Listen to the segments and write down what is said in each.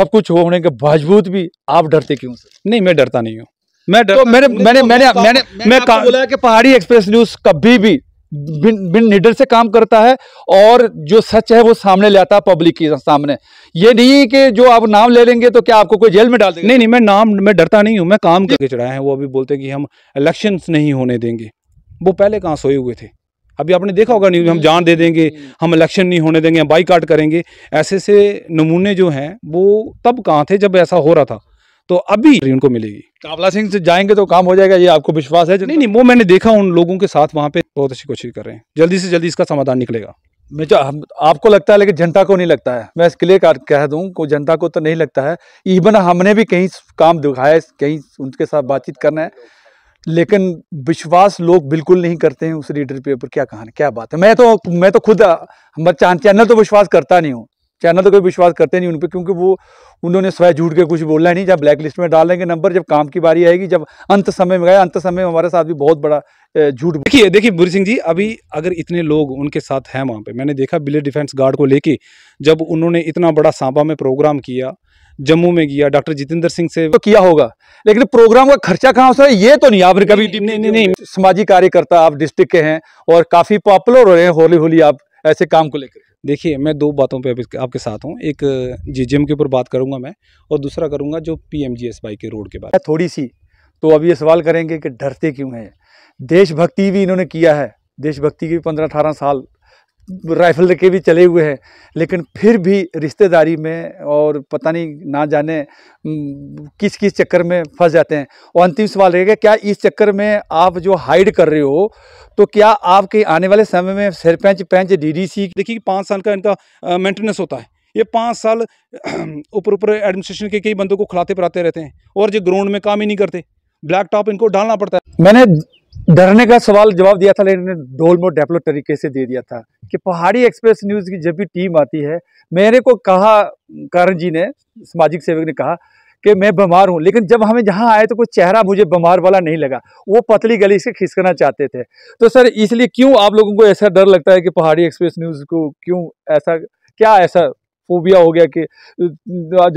सब कुछ होने के बावजूद भी आप डरते क्यों नहीं मैं डरता नहीं हूँ मैं डर तो मैंने मैंने मैंने तो मैंने मैं बोला कि पहाड़ी एक्सप्रेस न्यूज कभी भी बिन बिन निडर से काम करता है और जो सच है वो सामने ले आता है पब्लिक के सामने ये नहीं कि जो आप नाम ले लेंगे तो क्या आपको कोई जेल में डाल देंगे नहीं नहीं मैं नाम मैं डरता नहीं हूँ मैं काम करके चढ़ाया है वो अभी बोलते हैं कि हम इलेक्शंस नहीं होने देंगे वो पहले कहाँ सोए हुए थे अभी आपने देखा होगा न्यूज हम जान दे देंगे हम इलेक्शन नहीं होने देंगे हम काट करेंगे ऐसे से नमूने जो हैं वो तब कहाँ थे जब ऐसा हो रहा था तो अभी उनको मिलेगी कावला तो सिंह से जाएंगे तो काम हो जाएगा ये आपको विश्वास है नहीं नहीं वो मैंने देखा उन लोगों के साथ वहाँ पे बहुत अच्छी कोशिश कर रहे हैं जल्दी से जल्दी इसका समाधान निकलेगा मुझे आपको लगता है लेकिन जनता को नहीं लगता है मैं इसके लिए कह दूं को जनता को तो नहीं लगता है इवन हमने भी कहीं काम दिखाया कहीं उनके साथ बातचीत करना है लेकिन विश्वास लोग बिल्कुल नहीं करते हैं उस रीडर पे ऊपर क्या कहानी क्या बात है मैं तो मैं तो खुद चैनल तो विश्वास करता नहीं हूँ चैनल तो कोई विश्वास करते नहीं उन पर क्योंकि वो उन्होंने स्वयं झूठ के कुछ बोला नहीं जब ब्लैक लिस्ट में डाल लेंगे नंबर जब काम की बारी आएगी जब अंत समय में गए अंत समय में हमारे साथ भी बहुत बड़ा झूठ देखिए देखिए बुरी सिंह जी अभी अगर इतने लोग उनके साथ हैं वहाँ पे मैंने देखा बिले डिफेंस गार्ड को लेके जब उन्होंने इतना बड़ा सांबा में प्रोग्राम किया जम्मू में गया डॉक्टर जितेंद्र सिंह से तो किया होगा लेकिन प्रोग्राम का खर्चा कहाँ हो ये तो नहीं आपने कभी नहीं नहीं, नहीं, नहीं, नहीं। सामाजिक कार्यकर्ता आप डिस्ट्रिक्ट के हैं और काफ़ी पॉपुलर हो रहे हैं होली होली आप ऐसे काम को लेकर देखिए मैं दो बातों पे आपके साथ हूँ एक जीजीएम के ऊपर बात करूँगा मैं और दूसरा करूँगा जो पी एम के रोड के में थोड़ी सी तो अब ये सवाल करेंगे कि डरते क्यों हैं देशभक्ति भी इन्होंने किया है देशभक्ति की पंद्रह अठारह साल राइफल लेके भी चले हुए हैं लेकिन फिर भी रिश्तेदारी में और पता नहीं ना जाने किस किस चक्कर में फंस जाते हैं और अंतिम सवाल रहेगा क्या इस चक्कर में आप जो हाइड कर रहे हो तो क्या आपके आने वाले समय में सरपंच पंच डीडीसी देखिए पाँच साल का इनका मेंटेनेंस होता है ये पाँच साल ऊपर ऊपर एडमिनिस्ट्रेशन के कई बंदों को खिलाते पिलाते रहते हैं और जो ग्राउंड में काम ही नहीं करते ब्लैक टॉप इनको डालना पड़ता है मैंने डरने का सवाल जवाब दिया था लेकिन डोलमो डेपलो तरीके से दे दिया था कि पहाड़ी एक्सप्रेस न्यूज़ की जब भी टीम आती है मेरे को कहा करण जी ने सामाजिक सेवक ने कहा कि मैं बीमार हूँ लेकिन जब हमें जहाँ आए तो कोई चेहरा मुझे बीमार वाला नहीं लगा वो पतली गली से खिसकना चाहते थे तो सर इसलिए क्यों आप लोगों को ऐसा डर लगता है कि पहाड़ी एक्सप्रेस न्यूज़ को क्यों ऐसा क्या ऐसा फोबिया हो गया कि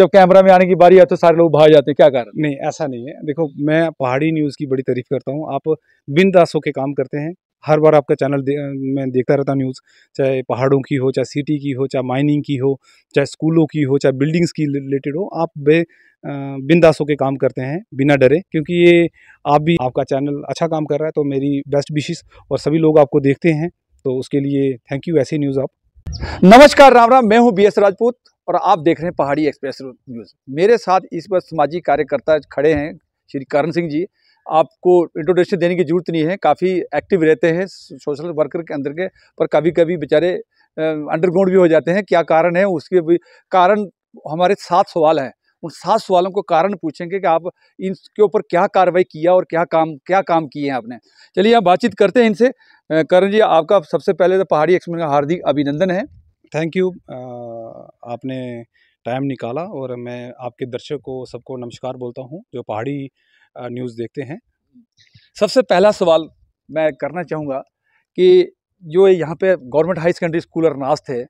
जब कैमरा में आने की बारी आती तो सारे लोग भाग जाते क्या कारण नहीं ऐसा नहीं है देखो मैं पहाड़ी न्यूज़ की बड़ी तारीफ करता हूँ आप बिंदास होकर काम करते हैं हर बार आपका चैनल दे, मैं देखता रहता न्यूज़ चाहे पहाड़ों की हो चाहे सिटी की हो चाहे माइनिंग की हो चाहे स्कूलों की हो चाहे बिल्डिंग्स की रिलेटेड हो आप बे बिंदास होकर काम करते हैं बिना डरे क्योंकि ये आप भी आपका चैनल अच्छा काम कर रहा है तो मेरी बेस्ट विशेज़ और सभी लोग आपको देखते हैं तो उसके लिए थैंक यू ऐसी न्यूज़ आप नमस्कार राम राम मैं हूं बीएस राजपूत और आप देख रहे हैं पहाड़ी एक्सप्रेस न्यूज़ मेरे साथ इस बार सामाजिक कार्यकर्ता खड़े हैं श्री करण सिंह जी आपको इंट्रोडक्शन देने की जरूरत नहीं है काफ़ी एक्टिव रहते हैं सोशल वर्कर के अंदर के पर कभी कभी बेचारे अंडरग्राउंड भी हो जाते हैं क्या कारण है उसके भी कारण हमारे साथ सवाल हैं उन सात सवालों को कारण पूछेंगे कि आप इनके ऊपर क्या कार्रवाई किया और क्या काम क्या काम किए हैं आपने चलिए हम बातचीत करते हैं इनसे करण जी आपका सबसे पहले तो पहाड़ी एक्सप्रेस का हार्दिक अभिनंदन है थैंक यू आपने टाइम निकाला और मैं आपके दर्शकों को सबको नमस्कार बोलता हूँ जो पहाड़ी न्यूज़ देखते हैं सबसे पहला सवाल मैं करना चाहूँगा कि जो यहाँ पे गवर्नमेंट हाई सेकेंडरी स्कूल अरनास थे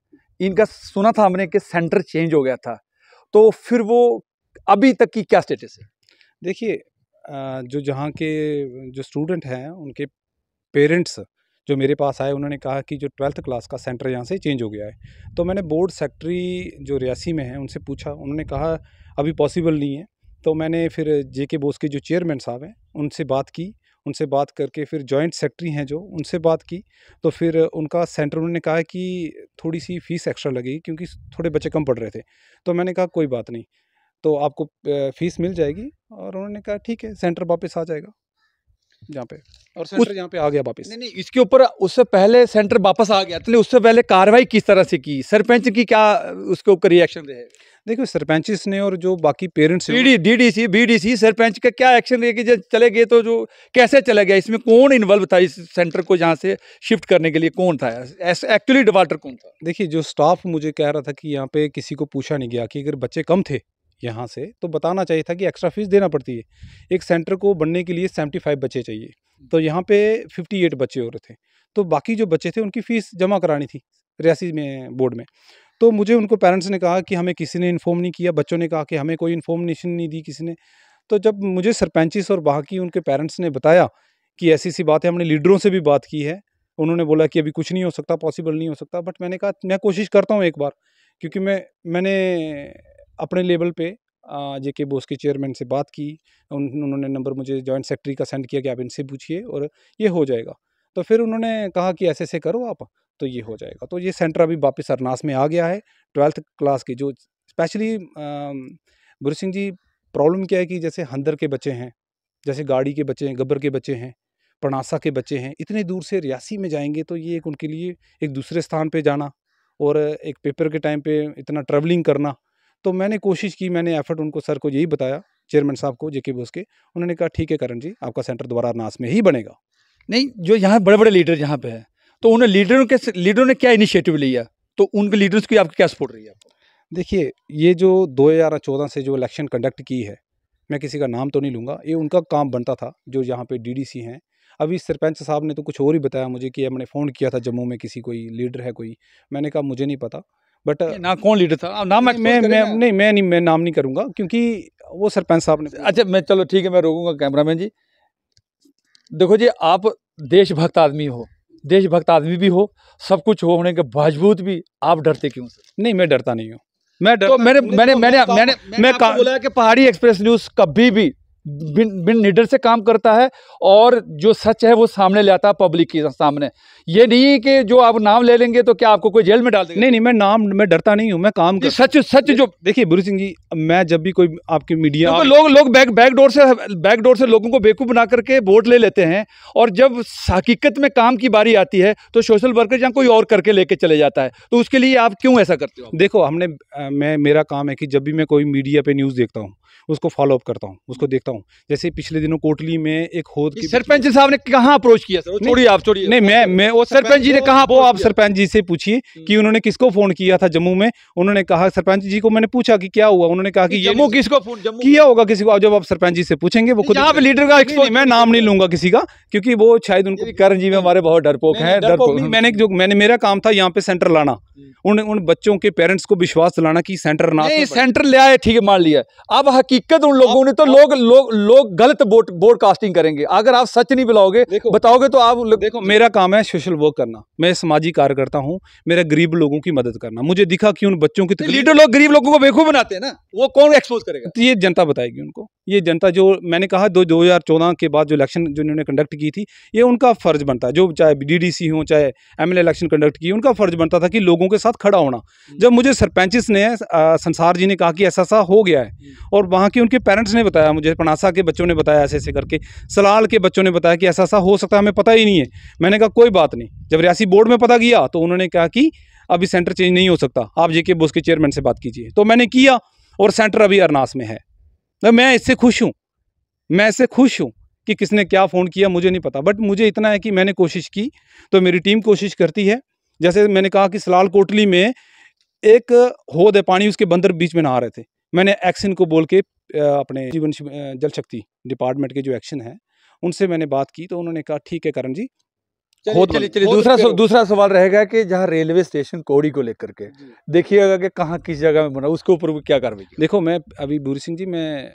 इनका सुना था हमने कि सेंटर चेंज हो गया था तो फिर वो अभी तक की क्या स्टेटस है देखिए जो जहाँ के जो स्टूडेंट हैं उनके पेरेंट्स जो मेरे पास आए उन्होंने कहा कि जो ट्वेल्थ क्लास का सेंटर यहाँ से चेंज हो गया है तो मैंने बोर्ड सेक्रेटरी जो रियासी में है उनसे पूछा उन्होंने कहा अभी पॉसिबल नहीं है तो मैंने फिर जे के बोस के जो चेयरमैन साहब हैं उनसे बात की उनसे बात करके फिर जॉइंट सेक्रेटरी हैं जो उनसे बात की तो फिर उनका सेंटर उन्होंने कहा कि थोड़ी सी फ़ीस एक्स्ट्रा लगेगी क्योंकि थोड़े बच्चे कम पढ़ रहे थे तो मैंने कहा कोई बात नहीं तो आपको फ़ीस मिल जाएगी और उन्होंने कहा ठीक है सेंटर वापस आ जाएगा जहाँ पे और सेंटर यहाँ पे आ गया वापस नहीं नहीं इसके ऊपर उससे पहले सेंटर वापस आ गया तो उससे पहले कार्रवाई किस तरह से की सरपंच की क्या उसके ऊपर रिएक्शन रहे देखो सरपंच ने और जो बाकी parents D D C B D C sarpanch का क्या एक्शन लेके जब चले गए तो जो कैसे चला गया इसमें कौन इन्वॉल्व था इस सेंटर को जहाँ से शिफ्ट करने के लिए कौन था एक्चुअली डिवाल्टर कौन था देखिए जो स्टाफ मुझे कह रहा था कि यहाँ पे किसी को पूछा नहीं गया कि अगर बच्चे कम थे यहाँ से तो बताना चाहिए था कि एक्स्ट्रा फीस देना पड़ती है एक सेंटर को बनने के लिए सेवेंटी फाइव बच्चे चाहिए तो यहाँ पे फिफ्टी एट बच्चे हो रहे थे तो बाकी जो बच्चे थे उनकी फ़ीस जमा करानी थी रियासी में बोर्ड में तो मुझे उनको पेरेंट्स ने कहा कि हमें किसी ने इन्फॉर्म नहीं किया बच्चों ने कहा कि हमें कोई इन्फॉर्मेशन नहीं दी किसी ने तो जब मुझे सरपंचिस और बाकी उनके पेरेंट्स ने बताया कि ऐसी सी बात है हमने लीडरों से भी बात की है उन्होंने बोला कि अभी कुछ नहीं हो सकता पॉसिबल नहीं हो सकता बट मैंने कहा मैं कोशिश करता हूँ एक बार क्योंकि मैं मैंने अपने लेवल पे जे के बोस के चेयरमैन से बात की उन, उन्होंने नंबर मुझे जॉइंट सेक्रेटरी का सेंड किया कि आप इनसे पूछिए और ये हो जाएगा तो फिर उन्होंने कहा कि ऐसे ऐसे करो आप तो ये हो जाएगा तो ये सेंटर अभी वापस अरनास में आ गया है ट्वेल्थ क्लास की जो स्पेशली गुरु सिंह जी प्रॉब्लम क्या है कि जैसे हंदर के बच्चे हैं जैसे गाड़ी के बच्चे हैं गब्बर के बच्चे हैं पनासा के बच्चे हैं इतने दूर से रियासी में जाएंगे तो ये एक उनके लिए एक दूसरे स्थान पे जाना और एक पेपर के टाइम पे इतना ट्रैवलिंग करना तो मैंने कोशिश की मैंने एफर्ट उनको सर को यही बताया चेयरमैन साहब को जेके बोस के उन्होंने कहा ठीक है करण जी आपका सेंटर दोबारा नास में ही बनेगा नहीं जो यहाँ बड़े बड़े लीडर यहाँ पे हैं तो उन लीडरों के लीडरों ने क्या इनिशिएटिव लिया तो उनके लीडर्स की आपकी क्या सपोर्ट रही है देखिए ये जो चौदह से जो इलेक्शन कंडक्ट की है मैं किसी का नाम तो नहीं लूँगा ये उनका काम बनता था जो यहाँ पे डीडीसी हैं अभी सरपंच साहब ने तो कुछ और ही बताया मुझे कि हमने फ़ोन किया था जम्मू में किसी कोई लीडर है कोई मैंने कहा मुझे नहीं पता बट ना कौन लीडर था नाम मैं मैं नहीं मैं नहीं मैं नाम नहीं करूँगा क्योंकि वो सरपंच साहब ने अच्छा मैं चलो ठीक है मैं रोकूंगा कैमरामैन जी देखो जी आप देशभक्त आदमी हो देशभक्त आदमी भी हो सब कुछ होने के बावजूद भी आप डरते क्यों नहीं मैं डरता नहीं हूँ मैं तो डर तो मैंने तो मैंने तो मैंने मैंने मैं बोला कि पहाड़ी एक्सप्रेस न्यूज़ कभी भी बिन बिन निडर से काम करता है और जो सच है वो सामने ले आता है पब्लिक के सामने ये नहीं कि जो आप नाम ले लेंगे तो क्या आपको कोई जेल में डाल देंगे नहीं नहीं मैं नाम मैं डरता नहीं हूँ मैं काम कर सच सच जो देखिए बुरी सिंह जी मैं जब भी कोई आपकी मीडिया तो लोग लोग बैक डोर से बैकडोर से लोगों को बेकूफ़ बना करके वोट ले लेते हैं और जब हकीकत में काम की बारी आती है तो सोशल वर्कर या कोई और करके लेके चले जाता है तो उसके लिए आप क्यों ऐसा करते हो देखो हमने मैं मेरा काम है कि जब भी मैं कोई मीडिया पर न्यूज़ देखता हूँ उसको फॉलोअप करता हूँ उसको हम्म। देखता हूँ जैसे पिछले दिनों कोटली में एक होद सरपंच साहब ने कहा अप्रोच किया सर छोड़िए आप छोड़िए नहीं मैं मैं वो सरपंच जी ने कहा वो आप सरपंच जी से पूछिए हम्म। कि उन्होंने किसको फोन किया था जम्मू में उन्होंने कहा सरपंच जी को मैंने पूछा कि क्या हुआ उन्होंने कहा कि जम्मू किसको फोन किया होगा किसी को जब आप सरपंच जी से पूछेंगे वो खुद लीडर का मैं नाम नहीं लूंगा किसी का क्योंकि वो शायद उनको करण जी में हमारे बहुत डरपोक है मैंने जो मैंने मेरा काम था यहाँ पे सेंटर लाना हम्म। उन उन बच्चों के पेरेंट्स को विश्वास दिलाना कि सेंटर ना सेंटर ले आए ठीक है मान लिया अब हकीकत हकीकत उन लोगों ने तो लोग लोग लोग गलत बोट ब्रॉडकास्टिंग करेंगे अगर आप सच नहीं बुलाओगे बताओगे तो आप देखो मेरा काम है सोशल वर्क करना मैं सामाजिक कार्यकर्ता हूँ मेरा गरीब लोगों की मदद करना मुझे दिखा कि उन बच्चों की तो लीडर लोग गरीब लोगों को बेवकूफ़ बनाते हैं ना वो कौन एक्सपोज करेगा तो ये जनता बताएगी उनको ये जनता जो मैंने कहा दो दो हज़ार चौदह के बाद जो इलेक्शन जो इन्होंने कंडक्ट की थी ये उनका फ़र्ज बनता है जो चाहे डी डी सी हो चाहे एम एल इलेक्शन कंडक्ट की उनका फ़र्ज बनता था कि लोगों के साथ खड़ा होना हम्म। जब मुझे सरपंच ने संसार जी ने कहा कि ऐसा सा हो गया है हम्म। और वहाँ वहाँ के उनके पेरेंट्स ने बताया मुझे पनासा के बच्चों ने बताया ऐसे ऐसे करके सलाल के बच्चों ने बताया कि ऐसा ऐसा हो सकता है हमें पता ही नहीं है मैंने कहा कोई बात नहीं जब रियासी बोर्ड में पता किया तो उन्होंने कहा कि अभी सेंटर चेंज नहीं हो सकता आप जे के बोस के चेयरमैन से बात कीजिए तो मैंने किया और सेंटर अभी अरनास में है तो मैं इससे खुश हूँ मैं इससे खुश हूँ कि किसने क्या फ़ोन किया मुझे नहीं पता बट मुझे इतना है कि मैंने कोशिश की तो मेरी टीम कोशिश करती है जैसे मैंने कहा कि सलाल कोटली में एक होद है पानी उसके बंदर बीच में नहा रहे थे मैंने एक्सिन को बोल के अपने जीवन जल शक्ति डिपार्टमेंट के जो एक्शन हैं उनसे मैंने बात की तो उन्होंने कहा ठीक है करण जी बहुत चलिए चलिए दूसरा सव, दूसरा सवाल रहेगा कि जहाँ रेलवे स्टेशन कोड़ी को लेकर के देखिएगा कि कहाँ किस जगह में बना उसके ऊपर क्या कार्रवाई देखो मैं अभी भूरी सिंह जी मैं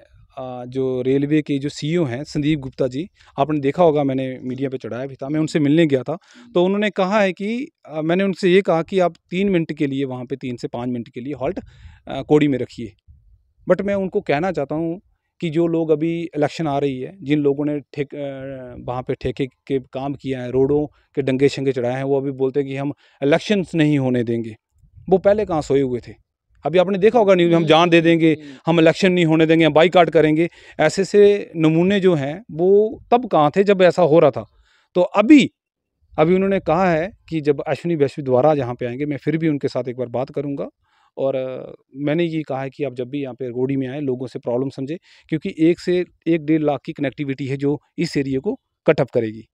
जो रेलवे के जो सीईओ हैं संदीप गुप्ता जी आपने देखा होगा मैंने मीडिया पे चढ़ाया भी था मैं उनसे मिलने गया था तो हम्म। उन्होंने कहा है कि मैंने उनसे ये कहा कि आप तीन मिनट के लिए वहाँ पे तीन से पाँच मिनट के लिए हॉल्ट कोड़ी में रखिए बट मैं उनको कहना चाहता हूँ कि जो लोग अभी इलेक्शन आ रही है जिन लोगों ने ठेक वहाँ पे ठेके के काम किया है रोडों के डंगे शंगे चढ़ाए हैं वो अभी बोलते हैं कि हम इलेक्शंस नहीं होने देंगे वो पहले कहाँ सोए हुए थे अभी आपने देखा होगा न्यूज़ हम जान दे हम्म। देंगे हम इलेक्शन नहीं होने देंगे हम बाईकाट करेंगे ऐसे से नमूने जो हैं वो तब कहाँ थे जब ऐसा हो रहा था तो अभी अभी उन्होंने कहा है कि जब अश्विनी वैश्विक द्वारा यहाँ पे आएंगे मैं फिर भी उनके साथ एक बार बात करूँगा और मैंने ये कहा है कि आप जब भी यहाँ पे रोडी में आए लोगों से प्रॉब्लम समझें क्योंकि एक से एक डेढ़ लाख की कनेक्टिविटी है जो इस एरिए को कटअप करेगी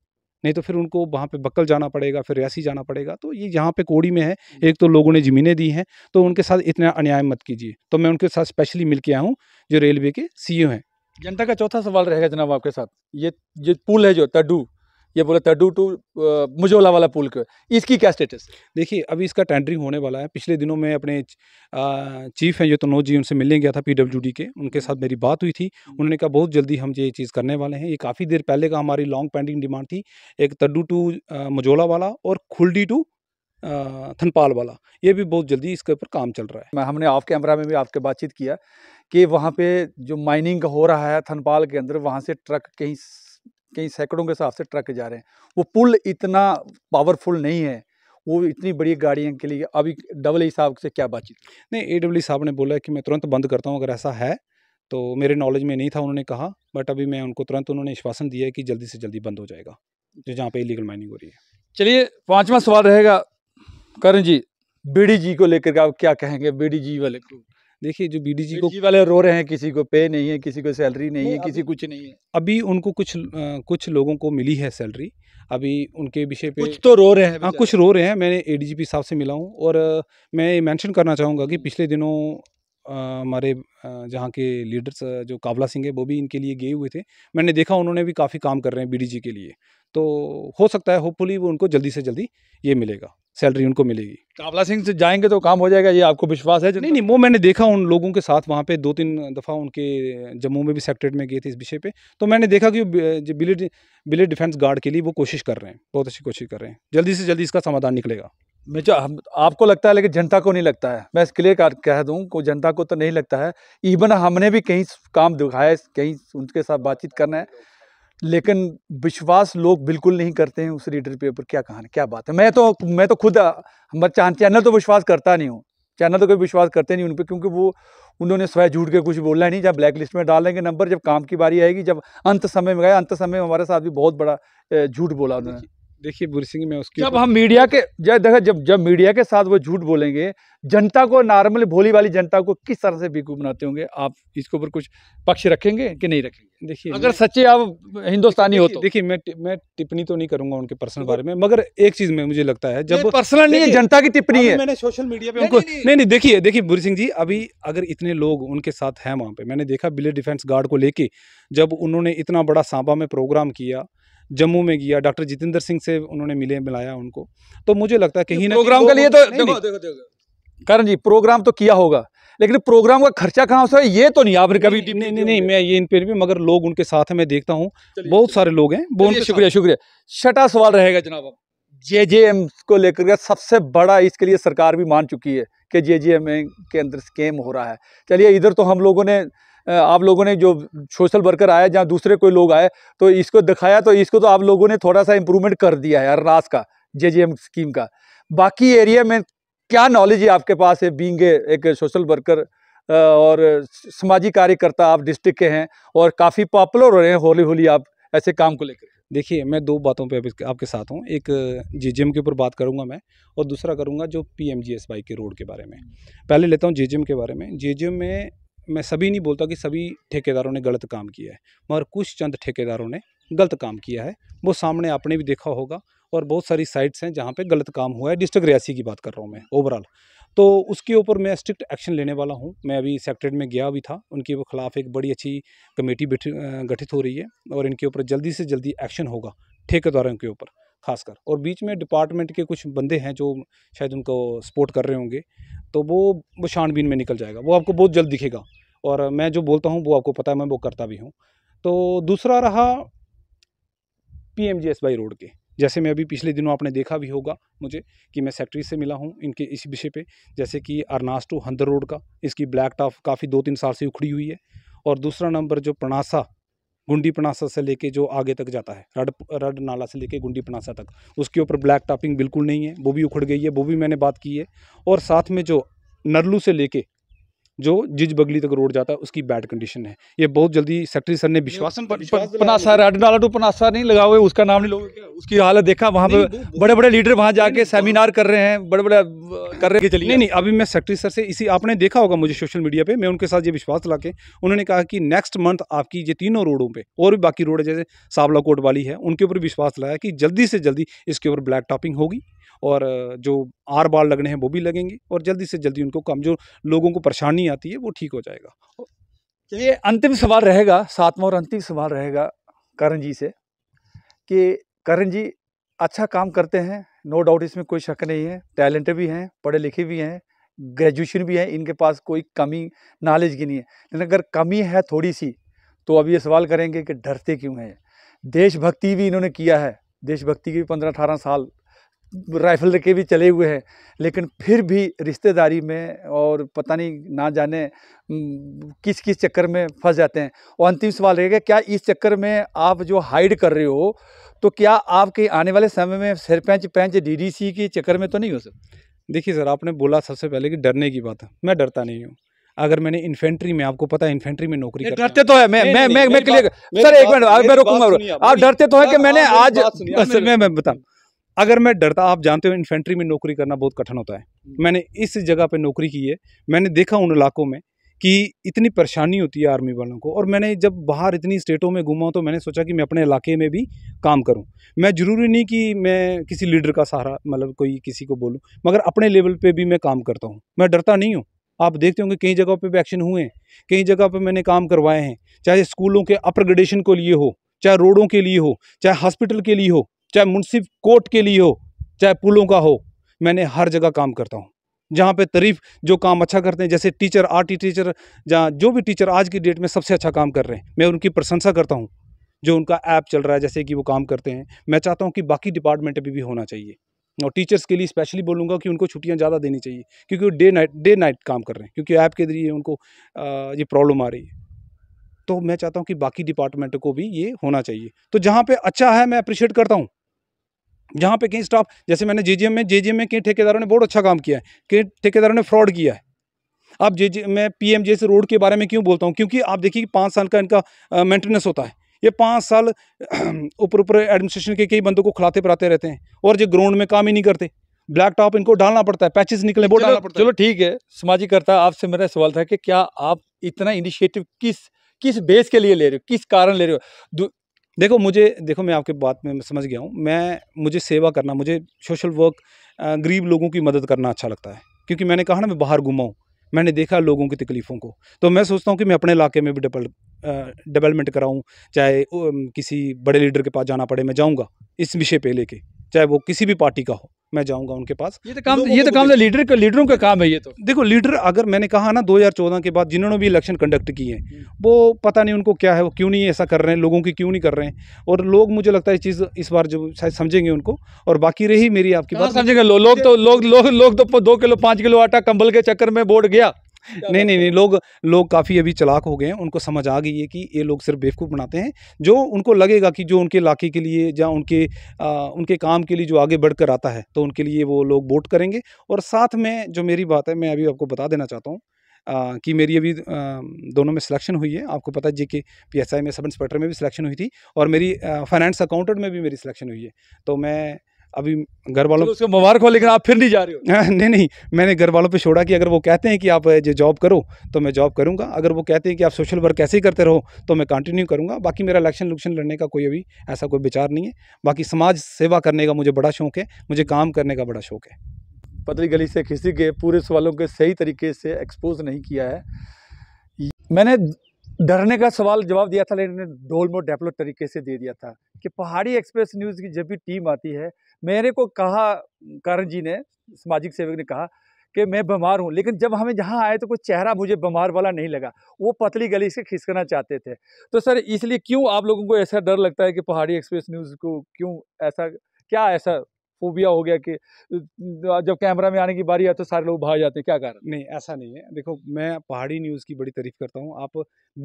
नहीं तो फिर उनको वहाँ पे बक्कल जाना पड़ेगा फिर रियासी जाना पड़ेगा तो ये यहाँ पे कोड़ी में है एक तो लोगों ने ज़मीनें दी हैं तो उनके साथ इतना अन्याय मत कीजिए तो मैं उनके साथ स्पेशली मिल के आया हूँ जो रेलवे के सी e हैं जनता का चौथा सवाल रहेगा जनाब आपके साथ ये ये पुल है जो तड्डू ये बोले तड्डू टू मुजोला वाला पुल के इसकी क्या स्टेटस देखिए अभी इसका टेंडरिंग होने वाला है पिछले दिनों में अपने चीफ हैं जो तनोज जी उनसे मिलने गया था पीडब्ल्यूडी के उनके साथ मेरी बात हुई थी हम्म। उन्होंने कहा बहुत जल्दी हम ये चीज़ करने वाले हैं ये काफ़ी देर पहले का हमारी लॉन्ग पेंडिंग डिमांड थी एक तड्डू टू मजोला वाला और खुलडी टू थनपाल वाला ये भी बहुत जल्दी इसके ऊपर काम चल रहा है हमने ऑफ कैमरा में भी आपके बातचीत किया कि वहाँ पे जो माइनिंग हो रहा है थनपाल के अंदर वहाँ से ट्रक कहीं कई सैकड़ों के हिसाब से ट्रक जा रहे हैं वो पुल इतना पावरफुल नहीं है वो इतनी बड़ी गाड़ियों के लिए अभी डबल ई साहब से क्या बातचीत नहीं ए डब्ल्यू साहब ने बोला कि मैं तुरंत बंद करता हूँ अगर ऐसा है तो मेरे नॉलेज में नहीं था उन्होंने कहा बट अभी मैं उनको तुरंत उन्होंने आश्वासन दिया है कि जल्दी से जल्दी बंद हो जाएगा जो जहाँ पे इलीगल माइनिंग हो रही है चलिए पांचवा सवाल रहेगा करण जी बी जी को लेकर आप क्या कहेंगे डी जी वाले को देखिए जो बी डी जी को वाले रो रहे हैं किसी को पे नहीं है किसी को सैलरी नहीं है किसी कुछ नहीं है अभी उनको कुछ आ, कुछ लोगों को मिली है सैलरी अभी उनके विषय पे कुछ तो रो रहे हैं हाँ कुछ रो रहे हैं मैंने ए डी जी पी साहब से मिला हूँ और मैं ये मैंशन करना चाहूँगा कि हम्म। पिछले दिनों हमारे जहाँ के लीडर्स जो कावला सिंह है वो भी इनके लिए गए हुए थे मैंने देखा उन्होंने भी काफ़ी काम कर रहे हैं जी के लिए तो हो सकता है होपफुली वो उनको जल्दी से जल्दी ये मिलेगा सैलरी उनको मिलेगी कावला सिंह से जाएंगे तो काम हो जाएगा ये आपको विश्वास है नहीं नहीं वो मैंने देखा उन लोगों के साथ वहाँ पे दो तीन दफ़ा उनके जम्मू में भी सेक्ट्रेट में गए थे इस विषय पे तो मैंने देखा कि बिलिट बिलेट डिफेंस गार्ड के लिए वो कोशिश कर रहे हैं बहुत अच्छी कोशिश कर रहे हैं जल्दी से जल्दी इसका समाधान निकलेगा मुझे आपको लगता है लेकिन जनता को नहीं लगता है मैं इसके क्लियर कह दूँ को जनता को तो नहीं लगता है इवन हमने भी कहीं काम दिखाया कहीं उनके साथ बातचीत करना है लेकिन विश्वास लोग बिल्कुल नहीं करते हैं उस रीडर पे ऊपर क्या कहानी क्या बात है मैं तो मैं तो खुद मैं चैनल तो विश्वास करता नहीं हूँ चैनल तो कोई विश्वास करते नहीं उन पर क्योंकि वो उन्होंने स्वयं झूठ के कुछ बोलना नहीं जब ब्लैक लिस्ट में डाल देंगे नंबर जब काम की बारी आएगी जब अंत समय में गए अंत समय में हमारे साथ भी बहुत बड़ा झूठ बोला उन्होंने देखिए सिंह में उसकी जब हम मीडिया के जब देखा जब जब मीडिया के साथ वो झूठ बोलेंगे जनता को नॉर्मल भोली वाली जनता को किस तरह से बेकूफ बनाते होंगे आप इसके ऊपर कुछ पक्ष रखेंगे कि नहीं रखेंगे देखिए अगर सच्चे आप हिंदुस्तानी हो तो देखिए मैं मैं टिप्पणी तो नहीं करूंगा उनके पर्सनल बारे में मगर एक चीज़ में मुझे लगता है जब पर्सनल नहीं है जनता की टिप्पणी है मैंने सोशल मीडिया पे उनको नहीं नहीं देखिए देखिए बुरी सिंह जी अभी अगर इतने लोग उनके साथ हैं वहाँ पे मैंने देखा बिले डिफेंस गार्ड को लेके जब उन्होंने इतना बड़ा सांबा में प्रोग्राम किया जम्मू में गया डॉक्टर जितेंद्र सिंह से उन्होंने मिले मिलाया उनको तो मुझे लगता है कहीं ना प्रोग्राम के लिए तो देखो कारण जी प्रोग्राम तो किया होगा लेकिन प्रोग्राम का खर्चा कहाँ है ये तो नहीं आपने कभी नहीं नहीं, नहीं, नहीं मैं ये इन पर भी मगर लोग उनके साथ हैं मैं देखता हूँ बहुत सारे लोग हैं बहुत शुक्रिया शुक्रिया छठा सवाल रहेगा जनाब जे जे एम को लेकर के सबसे बड़ा इसके लिए सरकार भी मान चुकी है कि जे जे एम के अंदर स्कैम हो रहा है चलिए इधर तो हम लोगों ने आप लोगों ने जो सोशल वर्कर आया जहाँ दूसरे कोई लोग आए तो इसको दिखाया तो इसको तो आप लोगों ने थोड़ा सा इम्प्रूवमेंट कर दिया है अरनास का जे स्कीम का बाकी एरिया में क्या नॉलेज है आपके पास है बींग एक सोशल वर्कर और सामाजिक कार्यकर्ता आप डिस्ट्रिक्ट के हैं और काफ़ी पॉपुलर हो रहे हैं होली होली आप ऐसे काम को लेकर देखिए मैं दो बातों पे आपके साथ हूँ एक जे के ऊपर बात करूँगा मैं और दूसरा करूँगा जो पी एम के रोड के बारे में पहले लेता हूँ जे के बारे में जे में मैं सभी नहीं बोलता कि सभी ठेकेदारों ने गलत काम किया है मगर कुछ चंद ठेकेदारों ने गलत काम किया है वो सामने आपने भी देखा होगा और बहुत सारी साइट्स हैं जहाँ पे गलत काम हुआ है डिस्ट्रिक्ट रियासी की बात कर रहा हूँ मैं ओवरऑल तो उसके ऊपर मैं स्ट्रिक्ट एक्शन लेने वाला हूँ मैं अभी सेक्रेट में गया भी था उनके खिलाफ एक बड़ी अच्छी कमेटी गठित हो रही है और इनके ऊपर जल्दी से जल्दी एक्शन होगा ठेकेदारों के ऊपर खासकर और बीच में डिपार्टमेंट के कुछ बंदे हैं जो शायद उनको सपोर्ट कर रहे होंगे तो वो वो छानबीन में निकल जाएगा वो आपको बहुत जल्द दिखेगा और मैं जो बोलता हूँ वो आपको पता है मैं वो करता भी हूँ तो दूसरा रहा P M G S by road के जैसे मैं अभी पिछले दिनों आपने देखा भी होगा मुझे कि मैं सेक्रेटरी से मिला हूँ इनके इस विषय पे जैसे कि अरनास टू हंदर रोड का इसकी ब्लैक टॉप काफ़ी दो तीन साल से उखड़ी हुई है और दूसरा नंबर जो प्रणासा गुंडी पनासा से लेके जो आगे तक जाता है रड रड नाला से लेके गुंडी पनासा तक उसके ऊपर ब्लैक टॉपिंग बिल्कुल नहीं है वो भी उखड़ गई है वो भी मैंने बात की है और साथ में जो नरलू से लेके जो जिज बगली तक रोड जाता है उसकी बैड कंडीशन है ये बहुत जल्दी सेक्रेटरी सर ने विश्वास पनासा रेड नाला टू पनासा नहीं लगा हुए उसका नाम नहीं लोग उसकी हालत देखा वहाँ पे बड़े बड़े लीडर वहाँ जाके सेमिनार कर रहे हैं बड़े बड़े कर रहे हैं नहीं नहीं अभी मैं सेक्रेटरी सर से इसी आपने देखा होगा मुझे सोशल मीडिया पर मैं उनके साथ ये विश्वास ला के उन्होंने कहा कि नेक्स्ट मंथ आपकी ये तीनों रोडों पर और भी बाकी रोड है जैसे सावला कोट वाली है उनके ऊपर विश्वास लाया कि जल्दी से जल्दी इसके ऊपर ब्लैक टॉपिंग होगी और जो आर बार लगने हैं वो भी लगेंगे और जल्दी से जल्दी उनको कम जो लोगों को परेशानी आती है वो ठीक हो जाएगा चलिए अंतिम सवाल रहेगा सातवां और अंतिम सवाल रहेगा करण जी से कि करण जी अच्छा काम करते हैं नो डाउट इसमें कोई शक नहीं है टैलेंट भी हैं पढ़े लिखे भी हैं ग्रेजुएशन भी हैं इनके पास कोई कमी नॉलेज की नहीं है लेकिन अगर कमी है थोड़ी सी तो अब ये सवाल करेंगे कि डरते क्यों हैं देशभक्ति भी इन्होंने किया है देशभक्ति की पंद्रह अठारह साल राइफल लेके भी चले हुए हैं लेकिन फिर भी रिश्तेदारी में और पता नहीं ना जाने किस किस चक्कर में फंस जाते हैं और अंतिम सवाल रहेगा क्या इस चक्कर में आप जो हाइड कर रहे हो तो क्या आपके आने वाले समय में सरपंच पैंच डीडीसी के चक्कर में तो नहीं हो सकता देखिए सर आपने बोला सबसे पहले कि डरने की बात है मैं डरता नहीं हूँ अगर मैंने इन्फेंट्री में आपको पता है इन्फेंट्री में नौकरी डरते तो है मैं मैं मैं क्लियर सर एक मिनट मैं रोकूंगा आप डरते तो है कि मैंने आज मैं बताऊँ अगर मैं डरता आप जानते हो इन्फेंट्री में नौकरी करना बहुत कठिन होता है मैंने इस जगह पे नौकरी की है मैंने देखा उन इलाकों में कि इतनी परेशानी होती है आर्मी वालों को और मैंने जब बाहर इतनी स्टेटों में घूमा तो मैंने सोचा कि मैं अपने इलाके में भी काम करूं मैं ज़रूरी नहीं कि मैं किसी लीडर का सहारा मतलब कोई किसी को बोलूं मगर अपने लेवल पे भी मैं काम करता हूं मैं डरता नहीं हूं आप देखते होंगे कई जगहों पर भी एक्शन हुए हैं कई जगह पर मैंने काम करवाए हैं चाहे स्कूलों के अपग्रेडेशन को लिए हो चाहे रोडों के लिए हो चाहे हॉस्पिटल के लिए हो चाहे मुंसिफ कोर्ट के लिए हो चाहे पुलों का हो मैंने हर जगह काम करता हूँ जहाँ पे तरीफ जो काम अच्छा करते हैं जैसे टीचर आर टी टीचर जहाँ जो भी टीचर आज की डेट में सबसे अच्छा काम कर रहे हैं मैं उनकी प्रशंसा करता हूँ जो उनका ऐप चल रहा है जैसे कि वो काम करते हैं मैं चाहता हूँ कि बाकी डिपार्टमेंट भी, भी होना चाहिए और टीचर्स के लिए स्पेशली बोलूँगा कि उनको छुट्टियाँ ज़्यादा देनी चाहिए क्योंकि वो डे नाइट डे नाइट काम कर रहे हैं क्योंकि ऐप के जरिए उनको ये प्रॉब्लम आ रही है तो मैं चाहता हूँ कि बाकी डिपार्टमेंट को भी ये होना चाहिए तो जहाँ पर अच्छा है मैं अप्रिशिएट करता हूँ जहाँ पे कहीं स्टाफ जैसे मैंने जे में जे में कई ठेकेदारों ने बहुत अच्छा काम किया है कई ठेकेदारों ने फ्रॉड किया है आप जे मैं पी एम से रोड के बारे में क्यों बोलता हूँ क्योंकि आप देखिए पाँच साल का इनका मेंटेनेंस होता है ये पाँच साल ऊपर ऊपर एडमिनिस्ट्रेशन के कई बंदों को खिलाते पिलाते रहते हैं और जो ग्राउंड में काम ही नहीं करते ब्लैक टॉप इनको डालना पड़ता है पैचेस निकले बोर्ड डालना पड़ता है चलो ठीक है सामाजिक करता आपसे मेरा सवाल था कि क्या आप इतना इनिशिएटिव किस किस बेस के लिए ले रहे हो किस कारण ले रहे हो देखो मुझे देखो मैं आपके बात में समझ गया हूँ मैं मुझे सेवा करना मुझे सोशल वर्क गरीब लोगों की मदद करना अच्छा लगता है क्योंकि मैंने कहा ना मैं बाहर घुमाऊँ मैंने देखा लोगों की तकलीफ़ों को तो मैं सोचता हूँ कि मैं अपने इलाके में भी डेवलप डेवलपमेंट कराऊँ चाहे किसी बड़े लीडर के पास जाना पड़े मैं जाऊँगा इस विषय पे लेके चाहे वो किसी भी पार्टी का हो मैं जाऊंगा उनके पास ये तो काम ये तो काम लीडर तो का लीडरों का काम है ये तो देखो लीडर अगर मैंने कहा ना 2014 के बाद जिन्होंने भी इलेक्शन कंडक्ट किए हैं हम्म। वो पता नहीं उनको क्या है वो क्यों नहीं ऐसा कर रहे हैं लोगों की क्यों नहीं कर रहे हैं और लोग मुझे लगता है इस चीज़ इस बार जो शायद समझेंगे उनको और बाकी रही मेरी आपकी हाँ, बात समझेंगे लोग तो लोग लोग तो दो किलो पाँच किलो आटा कंबल के चक्कर में बोर्ड गया नहीं नहीं नहीं लोग लोग काफ़ी अभी चलाक हो गए हैं उनको समझ आ गई है कि ये लोग सिर्फ बेवकूफ़ बनाते हैं जो उनको लगेगा कि जो उनके इलाके के लिए या उनके आ, उनके काम के लिए जो आगे बढ़ कर आता है तो उनके लिए वो लोग वोट करेंगे और साथ में जो मेरी बात है मैं अभी आपको बता देना चाहता हूँ कि मेरी अभी दोनों में सिलेक्शन हुई है आपको पता जी के आई में सब इंस्पेक्टर में भी सिलेक्शन हुई थी और मेरी फाइनेंस अकाउंटेंट में भी मेरी सिलेक्शन हुई है तो मैं अभी घर वालों को मुबारक हो लेकिन आप फिर नहीं जा रहे हो नहीं नहीं मैंने घर वालों पे छोड़ा कि अगर वो कहते हैं कि आप जो जॉब करो तो मैं जॉब करूँगा अगर वो कहते हैं कि आप सोशल वर्क कैसे ही करते रहो तो मैं कंटिन्यू करूँगा बाकी मेरा इलेक्शन लुक्शन लड़ने का कोई अभी ऐसा कोई विचार नहीं है बाकी समाज सेवा करने का मुझे बड़ा शौक है मुझे काम करने का बड़ा शौक है पतली गली से खिसी के पूरे सवालों के सही तरीके से एक्सपोज नहीं किया है मैंने डरने का सवाल जवाब दिया था लेकिन डोलमो डेवलप तरीके से दे दिया था कि पहाड़ी एक्सप्रेस न्यूज़ की जब भी टीम आती है मेरे को कहा करण जी ने सामाजिक सेवक ने कहा कि मैं बीमार हूँ लेकिन जब हमें जहाँ आए तो कोई चेहरा मुझे बीमार वाला नहीं लगा वो पतली गली से खिसकना चाहते थे तो सर इसलिए क्यों आप लोगों को ऐसा डर लगता है कि पहाड़ी एक्सप्रेस न्यूज़ को क्यों ऐसा क्या ऐसा फोबिया हो गया कि जब कैमरा में आने की बारी आती तो सारे लोग भाग जाते हैं क्या कारण नहीं ऐसा नहीं है देखो मैं पहाड़ी न्यूज़ की बड़ी तारीफ करता हूँ आप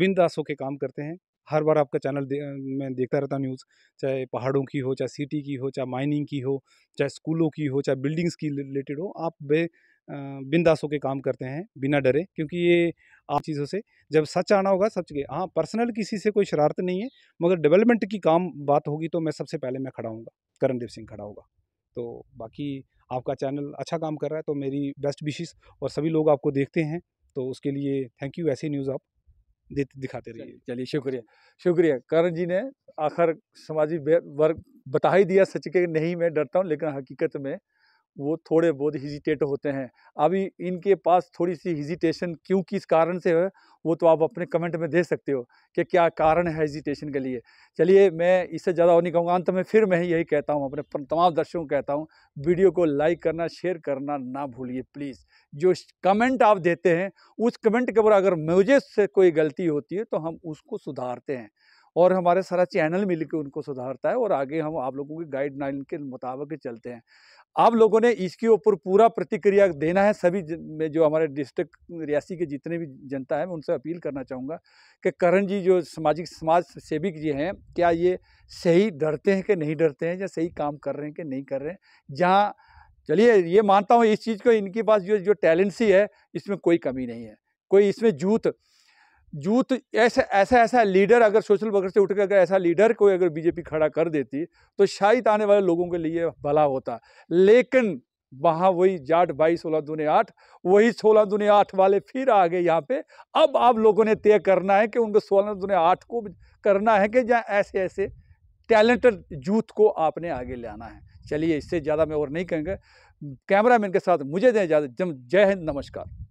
बिंदास होकर काम करते हैं हर बार आपका चैनल दे, मैं देखता रहता न्यूज़ चाहे पहाड़ों की हो चाहे सिटी की हो चाहे माइनिंग की हो चाहे स्कूलों की हो चाहे बिल्डिंग्स की रिलेटेड हो आप बे बिंदास होकर काम करते हैं बिना डरे क्योंकि ये आप चीज़ों से जब सच आना होगा सच के हाँ पर्सनल किसी से कोई शरारत नहीं है मगर डेवलपमेंट की काम बात होगी तो मैं सबसे पहले मैं खड़ा हूँ करणदेव सिंह खड़ा होगा तो बाकी आपका चैनल अच्छा काम कर रहा है तो मेरी बेस्ट विशेष और सभी लोग आपको देखते हैं तो उसके लिए थैंक यू ऐसी न्यूज़ आप दिखाते रहिए चलिए शुक्रिया शुक्रिया करण जी ने आखिर समाजी वर्ग बता ही दिया सच के नहीं मैं डरता हूँ लेकिन हकीकत में वो थोड़े बहुत हिजिटेट होते हैं अभी इनके पास थोड़ी सी हिजिटेशन क्यों किस कारण से है वो तो आप अपने कमेंट में दे सकते हो कि क्या कारण है हिजिटेशन के लिए चलिए मैं इससे ज़्यादा और नहीं कहूँगा अंत में फिर मैं यही कहता हूँ अपने तमाम दर्शकों को कहता हूँ वीडियो को लाइक करना शेयर करना ना भूलिए प्लीज़ जो कमेंट आप देते हैं उस कमेंट के ऊपर अगर मुझे से कोई गलती होती है तो हम उसको सुधारते हैं और हमारे सारा चैनल मिलकर उनको सुधारता है और आगे हम आप लोगों की गाइडलाइन के मुताबिक चलते हैं आप लोगों ने इसके ऊपर पूरा प्रतिक्रिया देना है सभी में जो हमारे डिस्ट्रिक्ट रियासी के जितने भी जनता है मैं उनसे अपील करना चाहूँगा कि करण जी जो सामाजिक समाज सेविक जी हैं क्या ये सही डरते हैं कि नहीं डरते हैं या सही काम कर रहे हैं कि नहीं कर रहे हैं जहाँ चलिए ये मानता हूँ इस चीज़ को इनके पास जो जो टैलेंसी है इसमें कोई कमी नहीं है कोई इसमें जूत यूथ ऐसे ऐसा ऐसा लीडर अगर सोशल वर्कर से उठकर अगर ऐसा लीडर कोई अगर बीजेपी खड़ा कर देती तो शायद आने वाले लोगों के लिए भला होता लेकिन वहाँ वही जाट बाई सोलह दूने आठ वही सोलह दूने आठ वाले फिर आ गए यहाँ पे अब आप लोगों ने तय करना है कि उनको सोलह दूने आठ को करना है कि जहाँ ऐसे ऐसे टैलेंटेड यूथ को आपने आगे लाना है चलिए इससे ज़्यादा मैं और नहीं कहेंगे कैमरामैन के साथ मुझे दें ज़्यादा जय हिंद नमस्कार